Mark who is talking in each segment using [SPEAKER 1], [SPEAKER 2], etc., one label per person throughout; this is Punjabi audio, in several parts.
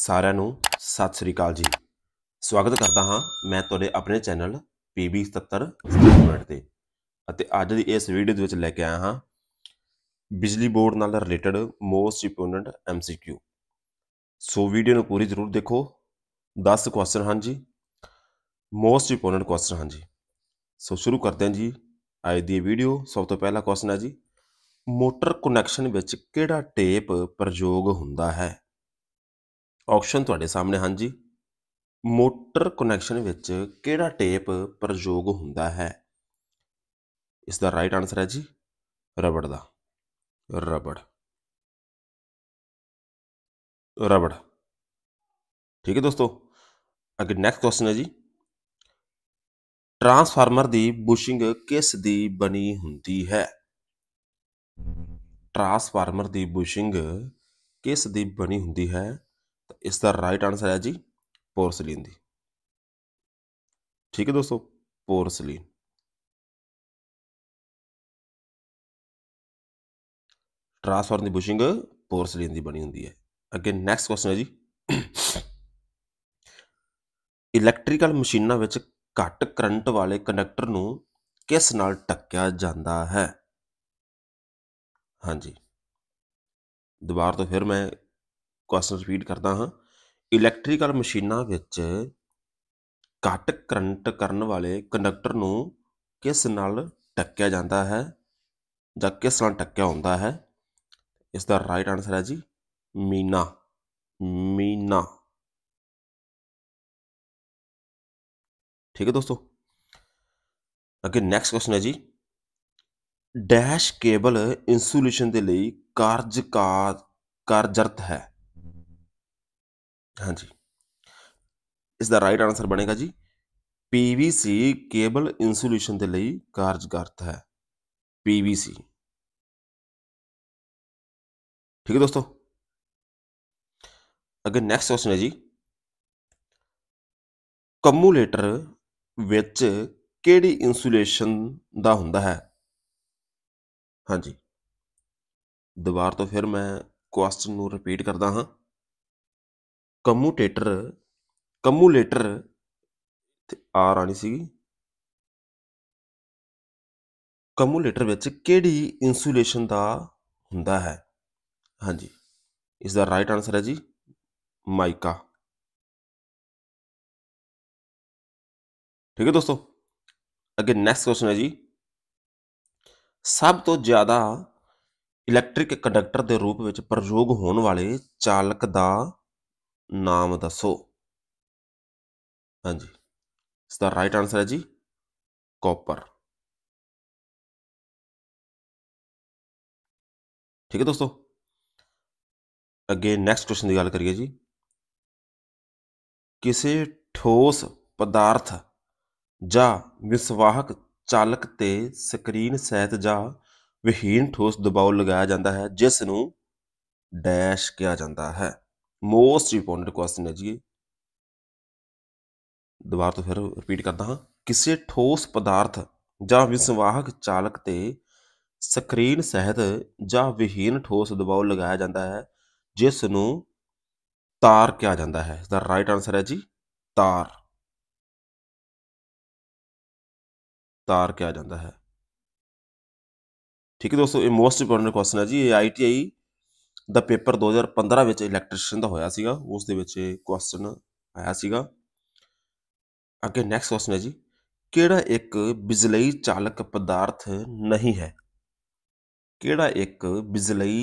[SPEAKER 1] ਸਾਰਿਆਂ ਨੂੰ ਸਤਿ ਸ੍ਰੀ ਅਕਾਲ ਜੀ ਸਵਾਗਤ ਕਰਦਾ ਹਾਂ ਮੈਂ ਤੁਹਾਡੇ ਆਪਣੇ ਚੈਨਲ PB77 77 ਮਿੰਟ ਤੇ ਅਤੇ ਅੱਜ ਦੀ ਇਸ ਵੀਡੀਓ ਦੇ ਵਿੱਚ ਲੈ ਕੇ ਆਇਆ ਹਾਂ ਬਿਜਲੀ ਬੋਰਡ ਨਾਲ related most important MCQ so video ਨੂੰ ਪੂਰੀ ਜ਼ਰੂਰ ਦੇਖੋ 10 ਕੁਐਸਚਨ ਹਨ ਜੀ ਮੋਸਟ ਇੰਪੋਰਟੈਂਟ ਕੁਐਸਚਨ ਹਨ ਜੀ ਸੋ ਸ਼ੁਰੂ ਕਰਦੇ ਹਾਂ ਜੀ ਅੱਜ ਦੀ ਵੀਡੀਓ ਸਭ ਤੋਂ ਪਹਿਲਾ ਕੁਐਸਚਨ ਹੈ ਜੀ ਮੋਟਰ ਕਨੈਕਸ਼ਨ ਵਿੱਚ ਕਿਹੜਾ ਟੇਪ ਪ੍ਰਯੋਗ ਹੁੰਦਾ ਹੈ ਆਪਸ਼ਨ ਤੁਹਾਡੇ ਸਾਹਮਣੇ ਹਨ ਜੀ ਮੋਟਰ ਕਨੈਕਸ਼ਨ ਵਿੱਚ ਕਿਹੜਾ ਟੇਪ ਪ੍ਰਯੋਗ ਹੁੰਦਾ ਹੈ ਇਸ ਦਾ ਰਾਈਟ ਆਨਸਰ ਹੈ ਜੀ
[SPEAKER 2] ਰਬੜ ਦਾ ਰਬੜ ਰਬੜ ਠੀਕ ਹੈ ਦੋਸਤੋ ਅਗੇ ਨੈਕਸਟ ਕੁਐਸਚਨ ਹੈ ਜੀ
[SPEAKER 1] ਟਰਾਂਸਫਾਰਮਰ ਦੀ ਬੁਸ਼ਿੰਗ ਕਿਸ ਦੀ ਬਣੀ ਹੁੰਦੀ ਹੈ ਟਰਾਂਸਫਾਰਮਰ ਦੀ ਬੁਸ਼ਿੰਗ ਕਿਸ ਦੀ ਬਣੀ
[SPEAKER 2] ਹੁੰਦੀ ਹੈ ਤਾਂ ਇਸ ਦਾ ਰਾਈਟ ਆਨਸਰ ਹੈ ਜੀ ਪੋਰਸਲੀਨ ਦੀ ਠੀਕ ਹੈ ਦੋਸਤੋ ਪੋਰਸਲੀਨ ਟ੍ਰਾਂਸਫਰ ਦੀ ਬੁਸ਼ਿੰਗ ਪੋਰਸਲੀਨ ਦੀ ਬਣੀ ਹੁੰਦੀ ਹੈ ਅੱਗੇ
[SPEAKER 1] ਨੈਕਸਟ ਕੁਐਸਚਨ ਹੈ ਜੀ ਇਲੈਕਟ੍ਰੀਕਲ ਮਸ਼ੀਨਾਂ ਵਿੱਚ ਘੱਟ ਕਰੰਟ ਵਾਲੇ ਕੰਡਕਟਰ ਨੂੰ ਕਿਸ ਨਾਲ ਟੱਕਿਆ ਜਾਂਦਾ ਹੈ ਹਾਂਜੀ ਦੁਬਾਰਾ ਤੋਂ ਫਿਰ ਮੈਂ ਕੁਐਸਚਨ ਰਿਪੀਟ ਕਰਦਾ ਹਾਂ ਇਲੈਕਟ੍ਰੀਕਲ ਮਸ਼ੀਨਾਂ ਵਿੱਚ ਘੱਟ ਕਰੰਟ ਕਰਨ ਵਾਲੇ ਕੰਡਕਟਰ ਨੂੰ ਕਿਸ ਨਾਲ ਟੱਕਿਆ ਜਾਂਦਾ ਹੈ
[SPEAKER 2] ਜਾਂ ਕਿਸ ਨਾਲ ਟੱਕਿਆ ਹੁੰਦਾ ਹੈ ਇਸ ਦਾ ਰਾਈਟ ਆਨਸਰ ਹੈ ਜੀ ਮੀਨਾ ਮੀਨਾ ਠੀਕ ਹੈ ਦੋਸਤੋ ਅੱਗੇ ਨੈਕਸਟ ਕੁਐਸਚਨ ਹੈ ਜੀ
[SPEAKER 1] ਡੈਸ਼ ਕੇਬਲ ਇਨਸੂਲੇਸ਼ਨ ਦੇ ਲਈ ਕਾਰਜਕਾਰ ਕਾਰਜਰਤ ਹੈ ਹਾਂਜੀ ਇਸ ਦਾ ਰਾਈਟ ਆਨਸਰ ਬਣੇਗਾ ਜੀ
[SPEAKER 2] ਪੀਵੀਸੀ ਕੇਬਲ ਇਨਸੂਲੇਸ਼ਨ ਦੇ ਲਈ ਕਾਰਜਕਰਤ ਹੈ ਪੀਵੀਸੀ ਠੀਕ ਹੈ ਦੋਸਤੋ ਅਗੇ ਨੈਕਸਟ ਕੁਐਸਚਨ ਹੈ ਜੀ ਕਮੂਲੇਟਰ
[SPEAKER 1] ਵਿੱਚ ਕਿਹੜੀ ਇਨਸੂਲੇਸ਼ਨ ਦਾ ਹੁੰਦਾ ਹੈ ਹਾਂਜੀ ਦੁਬਾਰ ਤੋਂ ਫਿਰ ਮੈਂ ਕੁਐਸਚਨ ਨੂੰ ਰਿਪੀਟ ਕਰਦਾ ਹਾਂ
[SPEAKER 2] ਕਮੂਟੇਟਰ ਕਮੂਲੇਟਰ ਤੇ ਆਰ ਆਣੀ ਸੀਗੀ ਕਮੂਲੇਟਰ ਵਿੱਚ ਕਿਹੜੀ
[SPEAKER 1] ਇਨਸੂਲੇਸ਼ਨ ਦਾ ਹੁੰਦਾ ਹੈ ਹਾਂਜੀ ਇਸ ਦਾ ਰਾਈਟ ਆਨਸਰ ਹੈ
[SPEAKER 2] ਜੀ ਮਾਈਕਾ ਠੀਕ ਹੈ ਦੋਸਤੋ ਅੱਗੇ ਨੈਕਸਟ ਕੁਐਸਚਨ ਹੈ ਜੀ ਸਭ
[SPEAKER 1] ਤੋਂ ਜ਼ਿਆਦਾ ਇਲੈਕਟ੍ਰਿਕ ਕੰਡਕਟਰ ਦੇ ਰੂਪ ਵਿੱਚ ਪ੍ਰਯੋਗ ਹੋਣ ਵਾਲੇ ਚਾਲਕ
[SPEAKER 2] ਦਾ ਨਾਮ ਦੱਸੋ ਹਾਂਜੀ ਇਸ ਦਾ ਰਾਈਟ ਆਨਸਰ ਹੈ ਜੀ ਕਾਪਰ ਠੀਕ ਹੈ ਦੋਸਤੋ ਅੱਗੇ ਨੈਕਸਟ ਕੁਐਸਚਨ ਦੀ ਗੱਲ ਕਰੀਏ ਜੀ ਕਿਸੇ ਠੋਸ ਪਦਾਰਥ
[SPEAKER 1] ਜਾਂ ਵਿਸਵਾਹਕ ਚਾਲਕ ਤੇ ਸਕਰੀਨ ਸਹਿਤ ਜਾਂ ਵਿਹੀਨ ਠੋਸ ਦਬਾਅ ਲਗਾਇਆ ਜਾਂਦਾ ਹੈ ਜਿਸ ਨੂੰ ਡੈਸ਼ ਕਿਹਾ ਜਾਂਦਾ ਹੈ ਮੋਸਟ ਇੰਪੋਰਟੈਂਟ ਕੁਐਸਚਨ ਹੈ ਜੀ ਦੁਬਾਰਾ ਤੋਂ ਫਿਰ ਰਿਪੀਟ ਕਰਦਾ ਹਾਂ ਕਿਸੇ ਠੋਸ ਪਦਾਰਥ ਜਾਂ ਵਿਸਵਾਹਕ ਚਾਲਕ ਤੇ ਸਕਰੀਨ ਸਹਿਤ ਜਾਂ ਵਿਹੀਨ ਠੋਸ ਦਬਾਅ ਲਗਾਇਆ ਜਾਂਦਾ ਹੈ ਜਿਸ ਨੂੰ
[SPEAKER 2] ਤਾਰ ਕਿਹਾ ਜਾਂਦਾ ਹੈ ਇਸ ਦਾ ਰਾਈਟ ਆਨਸਰ ਹੈ ਜੀ ਤਾਰ ਤਾਰ ਕਿਹਾ ਜਾਂਦਾ ਹੈ
[SPEAKER 1] ਠੀਕ ਹੈ ਦੋਸਤੋ ਇਹ ਮੋਸਟ ਇੰਪੋਰਟੈਂਟ ਕੁਐਸਚਨ ਹੈ ਜੀ ਇਹ ਆਈਟੀਆਈ ਦਾ ਪੇਪਰ 2015 ਵਿੱਚ ਇਲੈਕਟ੍ਰੀਸ਼ੀਅਨ ਦਾ ਹੋਇਆ ਸੀਗਾ ਉਸ ਦੇ ਵਿੱਚ ਇਹ ਕੁਐਸਚਨ ਆਇਆ ਸੀਗਾ ਅੱਗੇ ਨੈਕਸਟ ਕੁਐਸਚਨ ਹੈ ਜੀ ਕਿਹੜਾ ਇੱਕ ਬਿਜਲਈ ਚਾਲਕ ਪਦਾਰਥ ਨਹੀਂ ਹੈ ਕਿਹੜਾ ਇੱਕ ਬਿਜਲਈ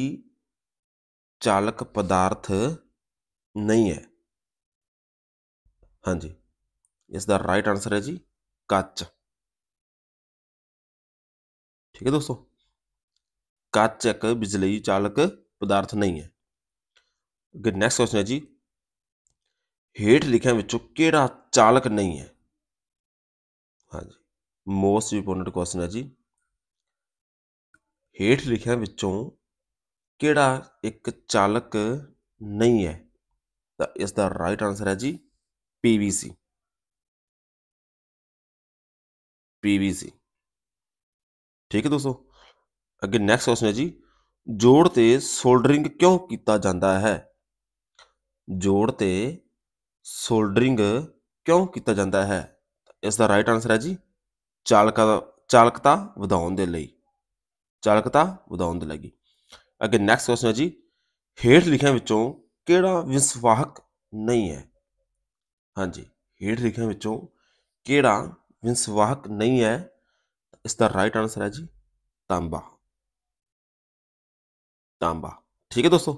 [SPEAKER 1] ਚਾਲਕ ਪਦਾਰਥ
[SPEAKER 2] ਨਹੀਂ ਹੈ ਹਾਂਜੀ ਇਸ ਦਾ ਰਾਈਟ ਆਨਸਰ ਹੈ ਜੀ ਕੱਚ ਠੀਕ ਹੈ ਦੋਸਤੋ
[SPEAKER 1] ਕੱਚ ਇੱਕ ਬਿਜਲਈ ਚਾਲਕ ਪਦਾਰਥ ਨਹੀਂ ਹੈ ਗੁੱਡ ਨੈਕਸਟ ਕੁਐਸਚਨ ਹੈ ਜੀ ਹੇਠ ਲਿਖਿਆਂ ਵਿੱਚੋਂ ਕਿਹੜਾ ਚਾਲਕ ਨਹੀਂ ਹੈ ਹਾਂਜੀ ਮੋਸਟ ਇੰਪੋਰਟੈਂਟ ਕੁਐਸਚਨ ਹੈ ਜੀ ਹੇਠ ਲਿਖਿਆਂ ਵਿੱਚੋਂ ਕਿਹੜਾ ਇੱਕ ਚਾਲਕ ਨਹੀਂ
[SPEAKER 2] ਹੈ ਤਾਂ ਇਸ ਦਾ ਰਾਈਟ ਆਨਸਰ ਹੈ ਜੀ ਪੀਵੀਸੀ ਪੀਵੀਸੀ ਠੀਕ ਹੈ ਦੋਸਤੋ
[SPEAKER 1] ਅੱਗੇ ਨੈਕਸਟ ਕੁਐਸਚਨ ਹੈ ਜੀ ਜੋੜ ਤੇ ਸੋਲਡਰਿੰਗ ਕਿਉਂ ਕੀਤਾ ਜਾਂਦਾ ਹੈ ਜੋੜ ਤੇ ਸੋਲਡਰਿੰਗ ਕਿਉਂ ਕੀਤਾ ਜਾਂਦਾ ਹੈ ਇਸ ਦਾ ਰਾਈਟ ਆਨਸਰ ਹੈ ਜੀ ਚਾਲਕਾ ਚਾਲਕਤਾ ਵਧਾਉਣ ਦੇ ਲਈ ਚਾਲਕਤਾ ਵਧਾਉਣ ਦੇ ਲਈ ਅਗੇ ਨੈਕਸਟ ਕੁਐਸਚਨ ਹੈ ਜੀ ਹੇਠ ਲਿਖਿਆਂ ਵਿੱਚੋਂ ਕਿਹੜਾ ਵਿਸਵਾਹਕ ਨਹੀਂ ਹੈ ਹਾਂਜੀ ਹੇਠ ਲਿਖਿਆਂ ਵਿੱਚੋਂ ਕਿਹੜਾ ਵਿਸਵਾਹਕ ਨਹੀਂ ਹੈ ਇਸ ਦਾ ਰਾਈਟ ਆਨਸਰ ਹੈ ਜੀ ਤਾਂਬਾ ਤਾਂਬਾ ਠੀਕ ਹੈ ਦੋਸਤੋ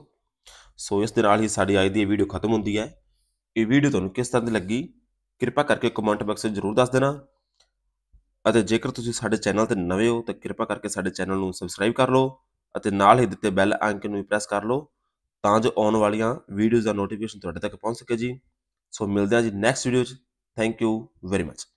[SPEAKER 1] ਸੋ ਇਸ ਦੇ ਨਾਲ ਹੀ ਸਾਡੀ ਅੱਜ ਦੀ ਇਹ ਵੀਡੀਓ ਖਤਮ ਹੁੰਦੀ ਹੈ ਇਹ ਵੀਡੀਓ ਤੁਹਾਨੂੰ ਕਿਸ ਤਰ੍ਹਾਂ ਦੀ ਲੱਗੀ ਕਿਰਪਾ ਕਰਕੇ ਕਮੈਂਟ ਬਾਕਸ ਵਿੱਚ ਜ਼ਰੂਰ ਦੱਸ ਦੇਣਾ ਅਤੇ ਜੇਕਰ ਤੁਸੀਂ ਸਾਡੇ ਚੈਨਲ ਤੇ ਨਵੇਂ ਹੋ ਤਾਂ ਕਿਰਪਾ ਕਰਕੇ ਸਾਡੇ ਚੈਨਲ ਨੂੰ ਸਬਸਕ੍ਰਾਈਬ ਕਰ ਲਓ ਅਤੇ ਨਾਲ ਹੀ ਦਿੱਤੇ ਬੈਲ ਆਈਕਨ ਨੂੰ ਵੀ ਪ੍ਰੈਸ ਕਰ ਲਓ ਤਾਂ ਜੋ ਆਉਣ ਵਾਲੀਆਂ
[SPEAKER 2] ਵੀਡੀਓਜ਼ ਦਾ ਨੋਟੀਫਿਕੇਸ਼ਨ ਤੁਹਾਡੇ ਤੱਕ ਪਹੁੰਚ ਸਕੇ ਜੀ ਸੋ ਮਿਲਦੇ ਹਾਂ ਜੀ ਨੈਕਸਟ ਵੀਡੀਓ 'ਚ ਥੈਂਕ ਯੂ ਵੈਰੀ ਮਚ